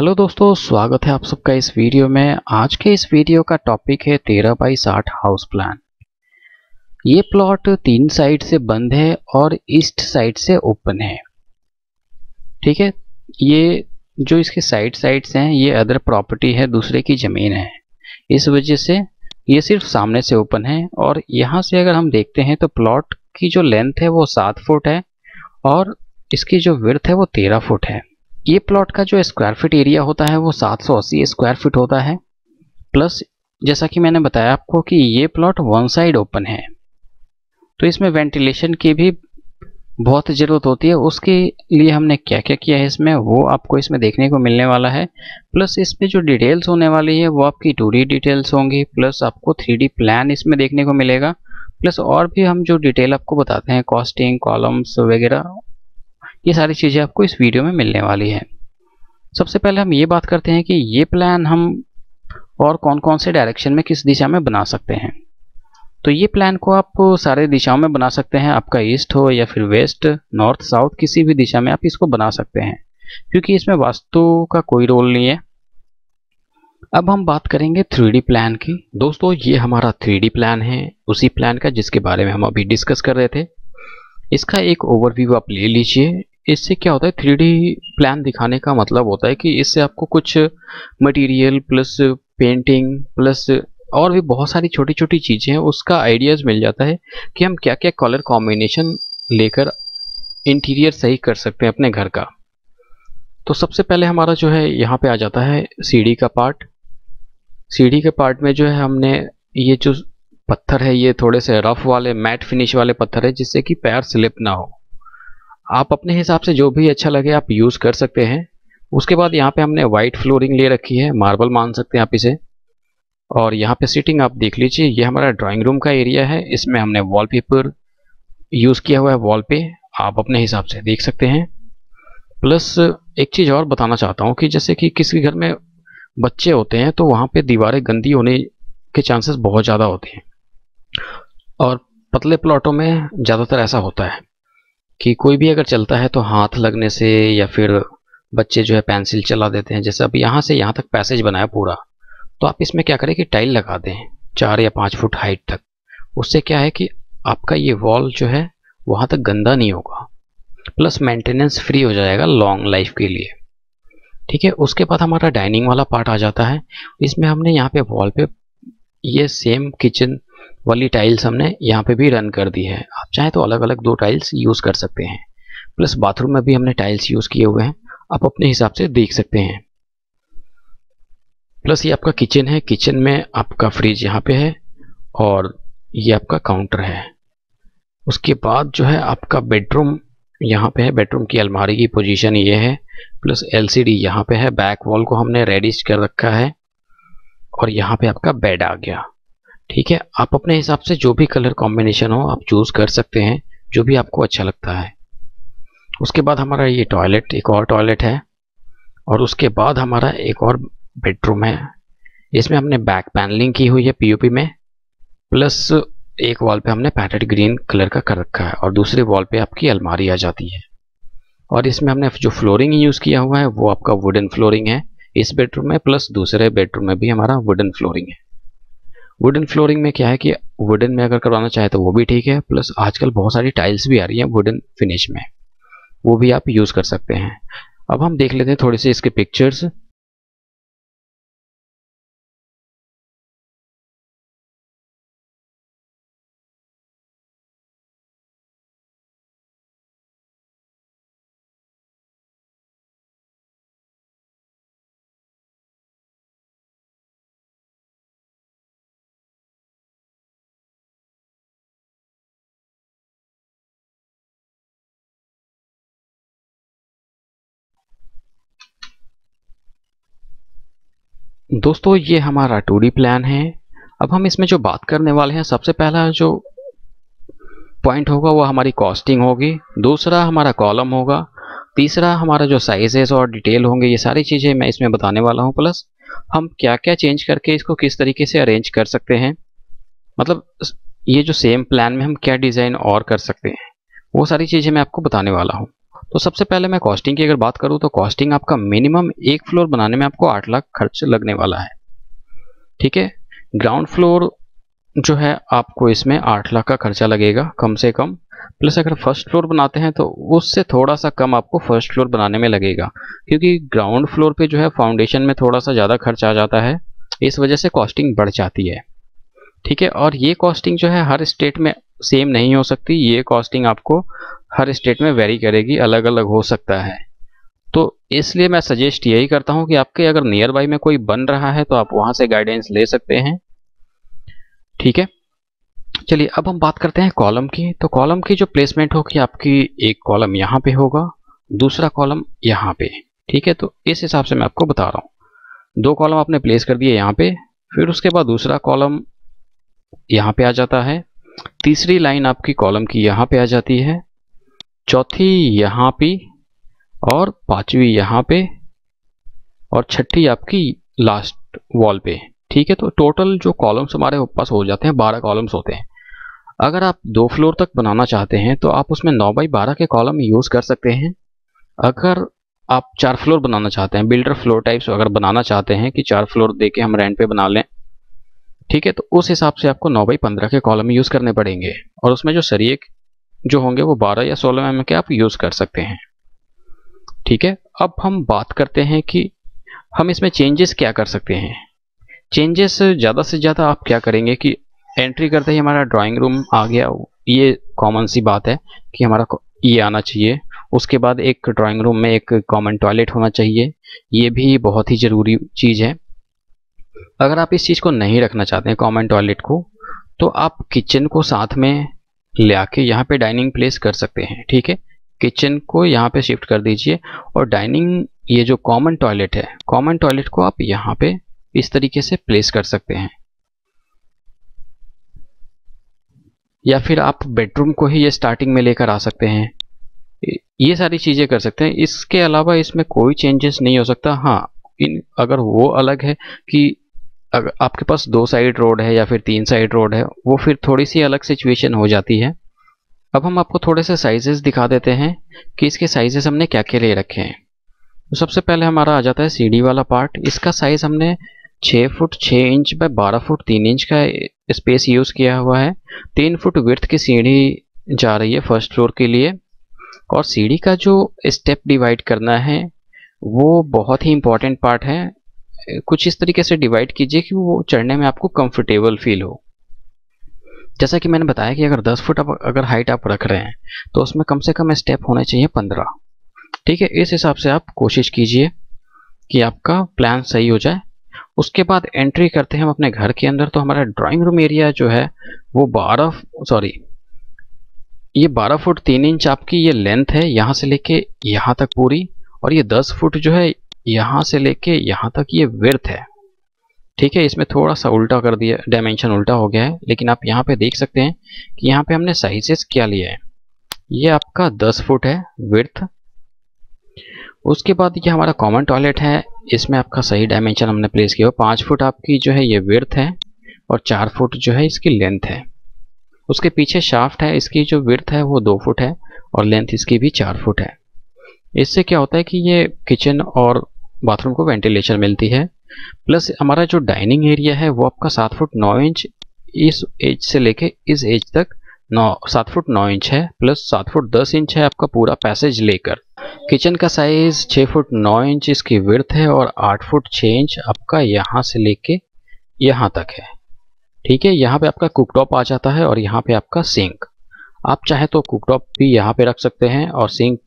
hello दोस्तों स्वागत है आप सबका इस वीडियो में आज के इस वीडियो का टॉपिक है तेरह बाई साठ हाउस प्लान ये प्लॉट तीन साइड से बंद है और ईस्ट साइड से ओपन है ठीक है ये जो इसके साइड साइड्स हैं ये अदर प्रॉपर्टी है दूसरे की ज़मीन है इस वजह से ये सिर्फ सामने से ओपन है और यहाँ से अगर हम देखते हैं तो प्लॉट की जो लेंथ है वो सात फुट है और इसकी जो विर्थ है वो तेरह फुट है ये प्लॉट का जो स्क्वायर फिट एरिया होता है वो 780 स्क्वायर फिट होता है प्लस जैसा कि मैंने बताया आपको कि ये प्लॉट वन साइड ओपन है तो इसमें वेंटिलेशन की भी बहुत ज़रूरत होती है उसके लिए हमने क्या क्या किया है इसमें वो आपको इसमें देखने को मिलने वाला है प्लस इसमें जो डिटेल्स होने वाली है वो आपकी टू डिटेल्स होंगी प्लस आपको थ्री प्लान इसमें देखने को मिलेगा प्लस और भी हम जो डिटेल आपको बताते हैं कॉस्टिंग कॉलम्स वगैरह ये सारी चीज़ें आपको इस वीडियो में मिलने वाली है सबसे पहले हम ये बात करते हैं कि ये प्लान हम और कौन कौन से डायरेक्शन में किस दिशा में बना सकते हैं तो ये प्लान को आप सारे दिशाओं में बना सकते हैं आपका ईस्ट हो या फिर वेस्ट नॉर्थ साउथ किसी भी दिशा में आप इसको बना सकते हैं क्योंकि इसमें वास्तु का कोई रोल नहीं है अब हम बात करेंगे थ्री प्लान की दोस्तों ये हमारा थ्री प्लान है उसी प्लान का जिसके बारे में हम अभी डिस्कस कर रहे थे इसका एक ओवरव्यू आप ले लीजिए इससे क्या होता है थ्री प्लान दिखाने का मतलब होता है कि इससे आपको कुछ मटेरियल प्लस पेंटिंग प्लस और भी बहुत सारी छोटी छोटी चीज़ें हैं उसका आइडियाज़ मिल जाता है कि हम क्या क्या कलर कॉम्बिनेशन लेकर इंटीरियर सही कर सकते हैं अपने घर का तो सबसे पहले हमारा जो है यहाँ पे आ जाता है सीढ़ी का पार्ट सीढ़ी के पार्ट में जो है हमने ये जो पत्थर है ये थोड़े से रफ वाले मैट फिनिश वाले पत्थर है जिससे कि पैर स्लिप ना हो आप अपने हिसाब से जो भी अच्छा लगे आप यूज़ कर सकते हैं उसके बाद यहाँ पे हमने वाइट फ्लोरिंग ले रखी है मार्बल मान सकते हैं आप इसे और यहाँ पे सीटिंग आप देख लीजिए ये हमारा ड्राइंग रूम का एरिया है इसमें हमने वॉलपेपर यूज़ किया हुआ है वॉल पे आप अपने हिसाब से देख सकते हैं प्लस एक चीज़ और बताना चाहता हूँ कि जैसे कि किसी घर में बच्चे होते हैं तो वहाँ पे दीवारें गंदी होने के चांसेस बहुत ज़्यादा होते हैं और पतले प्लॉटों में ज़्यादातर ऐसा होता है कि कोई भी अगर चलता है तो हाथ लगने से या फिर बच्चे जो है पेंसिल चला देते हैं जैसे अब यहाँ से यहाँ तक पैसेज बनाया पूरा तो आप इसमें क्या करें कि टाइल लगा दें चार या पाँच फुट हाइट तक उससे क्या है कि आपका ये वॉल जो है वहाँ तक गंदा नहीं होगा प्लस मेंटेनेंस फ्री हो जाएगा लॉन्ग लाइफ के लिए ठीक है उसके बाद हमारा डाइनिंग वाला पार्ट आ जाता है इसमें हमने यहाँ पे वॉल पे ये सेम किचन वाली टाइल्स हमने यहाँ पे भी रन कर दी है आप चाहें तो अलग अलग दो टाइल्स यूज़ कर सकते हैं प्लस बाथरूम में भी हमने टाइल्स यूज़ किए हुए हैं आप अपने हिसाब से देख सकते हैं प्लस ये आपका किचन है किचन में आपका फ्रिज यहाँ पे है और ये आपका काउंटर है उसके बाद जो है आपका बेडरूम यहाँ पे है बेडरूम की अलमारी की पोजीशन ये है प्लस एलसीडी यहाँ पे है बैक वॉल को हमने रेडिश कर रखा है और यहाँ पे आपका बेड आ गया ठीक है आप अपने हिसाब से जो भी कलर कॉम्बिनेशन हो आप चूज़ कर सकते हैं जो भी आपको अच्छा लगता है उसके बाद हमारा ये टॉयलेट एक और टॉयलेट है और उसके बाद हमारा एक और बेडरूम है इसमें हमने बैक पैनलिंग की हुई है पीओपी में प्लस एक वॉल पे हमने पैटर्ड ग्रीन कलर का कर रखा है और दूसरे वॉल पे आपकी अलमारी आ जाती है और इसमें हमने जो फ्लोरिंग यूज़ किया हुआ है वो आपका वुडन फ्लोरिंग है इस बेडरूम में प्लस दूसरे बेडरूम में भी हमारा वुडन फ्लोरिंग है वुडन फ्लोरिंग में क्या है कि वुडन में अगर करवाना चाहे तो वो भी ठीक है प्लस आजकल बहुत सारी टाइल्स भी आ रही हैं वुडन फिनिश में वो भी आप यूज़ कर सकते हैं अब हम देख लेते हैं थोड़े से इसके पिक्चर्स दोस्तों ये हमारा टू प्लान है अब हम इसमें जो बात करने वाले हैं सबसे पहला जो पॉइंट होगा वो हमारी कॉस्टिंग होगी दूसरा हमारा कॉलम होगा तीसरा हमारा जो साइजेस और डिटेल होंगे ये सारी चीज़ें मैं इसमें बताने वाला हूँ प्लस हम क्या क्या चेंज करके इसको किस तरीके से अरेंज कर सकते हैं मतलब ये जो सेम प्लान में हम क्या डिज़ाइन और कर सकते हैं वो सारी चीज़ें मैं आपको बताने वाला हूँ तो सबसे पहले मैं कॉस्टिंग की अगर बात करूँ तो कॉस्टिंग आपका मिनिमम एक फ्लोर बनाने में आपको आठ लाख खर्च लगने वाला है ठीक है ग्राउंड फ्लोर जो है आपको इसमें आठ लाख का खर्चा लगेगा कम से कम प्लस अगर फर्स्ट फ्लोर बनाते हैं तो उससे थोड़ा सा कम आपको फर्स्ट फ्लोर बनाने में लगेगा क्योंकि ग्राउंड फ्लोर पे जो है फाउंडेशन में थोड़ा सा ज़्यादा खर्च आ जाता है इस वजह से कॉस्टिंग बढ़ जाती है ठीक है और ये कॉस्टिंग जो है हर स्टेट में सेम नहीं हो सकती ये कॉस्टिंग आपको हर स्टेट में वेरी करेगी अलग अलग हो सकता है तो इसलिए मैं सजेस्ट यही करता हूँ कि आपके अगर नियर बाई में कोई बन रहा है तो आप वहाँ से गाइडेंस ले सकते हैं ठीक है चलिए अब हम बात करते हैं कॉलम की तो कॉलम की जो प्लेसमेंट होगी आपकी एक कॉलम यहाँ पे होगा दूसरा कॉलम यहाँ पे ठीक है तो इस हिसाब से मैं आपको बता रहा हूँ दो कॉलम आपने प्लेस कर दिए यहाँ पे फिर उसके बाद दूसरा कॉलम यहाँ पे आ जाता है तीसरी लाइन आपकी कॉलम की यहाँ पे आ जाती है चौथी यहाँ पे और पांचवी यहाँ पे और छठी आपकी लास्ट वॉल पे ठीक है तो टोटल जो कॉलम्स हमारे पास हो जाते हैं बारह कॉलम्स होते हैं अगर आप दो फ्लोर तक बनाना चाहते हैं तो आप उसमें नौ बाई बारह के कॉलम यूज़ कर सकते हैं अगर आप चार फ्लोर बनाना चाहते हैं बिल्डर फ्लोर टाइप्स अगर बनाना चाहते हैं कि चार फ्लोर दे के हम रेंट पे बना लें ठीक है तो उस हिसाब से आपको नौ बाई पंद्रह के कॉलम यूज़ करने पड़ेंगे और उसमें जो सरिये जो होंगे वो 12 या 16 एम के आप यूज़ कर सकते हैं ठीक है अब हम बात करते हैं कि हम इसमें चेंजेस क्या कर सकते हैं चेंजेस ज़्यादा से ज़्यादा आप क्या करेंगे कि एंट्री करते ही हमारा ड्राइंग रूम आ गया ये कॉमन सी बात है कि हमारा ये आना चाहिए उसके बाद एक ड्राइंग रूम में एक कॉमन टॉयलेट होना चाहिए ये भी बहुत ही ज़रूरी चीज़ है अगर आप इस चीज़ को नहीं रखना चाहते हैं कॉमन टॉयलेट को तो आप किचन को साथ में ले आके यहाँ पे डाइनिंग प्लेस कर सकते हैं ठीक है किचन को यहाँ पे शिफ्ट कर दीजिए और डाइनिंग ये जो कॉमन टॉयलेट है कॉमन टॉयलेट को आप यहाँ पे इस तरीके से प्लेस कर सकते हैं या फिर आप बेडरूम को ही ये स्टार्टिंग में लेकर आ सकते हैं ये सारी चीज़ें कर सकते हैं इसके अलावा इसमें कोई चेंजेस नहीं हो सकता हाँ इन अगर वो अलग है कि अगर आपके पास दो साइड रोड है या फिर तीन साइड रोड है वो फिर थोड़ी सी अलग सिचुएशन हो जाती है अब हम आपको थोड़े से साइजेस दिखा देते हैं कि इसके साइजेस हमने क्या क्या ले रखे हैं तो सबसे पहले हमारा आ जाता है सीढ़ी वाला पार्ट इसका साइज़ हमने 6 foot 6 inch by 12 foot 3 inch का स्पेस यूज़ किया हुआ है 3 फुट विर्थ की सीढ़ी जा रही है फर्स्ट फ्लोर के लिए और सीढ़ी का जो स्टेप डिवाइड करना है वो बहुत ही इंपॉर्टेंट पार्ट है कुछ इस तरीके से डिवाइड कीजिए कि वो चढ़ने में आपको कंफर्टेबल फील हो जैसा कि मैंने बताया कि अगर 10 फुट आप अगर हाइट आप रख रहे हैं तो उसमें कम से कम स्टेप होने चाहिए 15 ठीक है इस हिसाब से आप कोशिश कीजिए कि आपका प्लान सही हो जाए उसके बाद एंट्री करते हैं हम अपने घर के अंदर तो हमारा ड्राइंग रूम एरिया जो है वो बारह सॉरी ये 12 फुट 3 इंच आपकी ये लेंथ है यहाँ से लेके यहाँ तक पूरी और ये 10 फुट जो है यहाँ से लेके यहाँ तक ये वर्थ है ठीक है इसमें थोड़ा सा उल्टा कर दिया डायमेंशन उल्टा हो गया है लेकिन आप यहाँ पे देख सकते हैं कि यहाँ पे हमने साइजेस क्या लिया है ये आपका 10 फुट है विर्थ उसके बाद ये हमारा कॉमन टॉयलेट है इसमें आपका सही डायमेंशन हमने प्लेस किया पाँच फुट आपकी जो है ये विर्थ है और चार फुट जो है इसकी लेंथ है उसके पीछे शाफ्ट है इसकी जो विर्थ है वो दो फुट है और लेंथ इसकी भी चार फुट है इससे क्या होता है कि ये किचन और बाथरूम को वेंटिलेशन मिलती है प्लस हमारा जो डाइनिंग एरिया है वो आपका सात फुट नौ इंच इस एज से लेके इस एज तक नौ सात फुट नौ इंच है प्लस सात फुट दस इंच है आपका पूरा पैसेज लेकर किचन का साइज छः फुट नौ इंच इसकी विर्थ है और आठ फुट छः इंच आपका यहाँ से लेके यहाँ तक है ठीक है यहाँ पे आपका कुकटॉप आ जाता है और यहाँ पे आपका सिंक आप चाहे तो कुकटॉप भी यहाँ पे रख सकते हैं और सिंक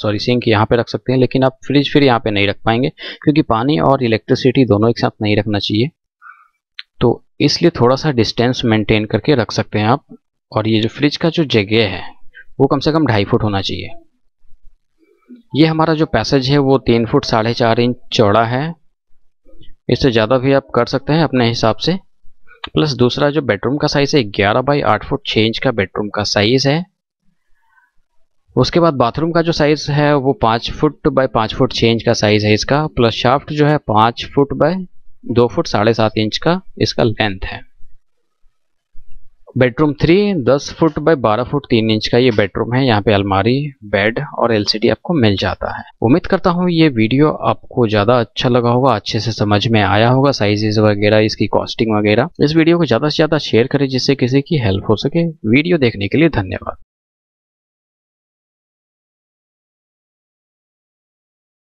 सॉरी सिंक यहाँ पे रख सकते हैं लेकिन आप फ्रिज फिर यहाँ पे नहीं रख पाएंगे क्योंकि पानी और इलेक्ट्रिसिटी दोनों एक साथ नहीं रखना चाहिए तो इसलिए थोड़ा सा डिस्टेंस मेंटेन करके रख सकते हैं आप और ये जो फ्रिज का जो जगह है वो कम से कम ढाई फुट होना चाहिए ये हमारा जो पैसेज है वो तीन फुट साढ़े चार इंच चौड़ा है इससे ज़्यादा भी आप कर सकते हैं अपने हिसाब से प्लस दूसरा जो बेडरूम का साइज है ग्यारह बाई आठ फुट छः इंच का बेडरूम का साइज है उसके बाद बाथरूम का जो साइज है वो पाँच फुट बाय पाँच फुट छः इंच का साइज है इसका प्लस शाफ्ट जो है पाँच फुट बाय दो फुट साढ़े सात इंच का इसका लेंथ है बेडरूम थ्री दस फुट बाय बारह फुट तीन इंच का ये बेडरूम है यहाँ पे अलमारी बेड और एलसीडी आपको मिल जाता है उम्मीद करता हूँ ये वीडियो आपको ज़्यादा अच्छा लगा होगा अच्छे से समझ में आया होगा साइजेस वगैरह इसकी कॉस्टिंग वगैरह इस वीडियो को ज़्यादा से ज़्यादा शेयर करें जिससे किसी की हेल्प हो सके वीडियो देखने के लिए धन्यवाद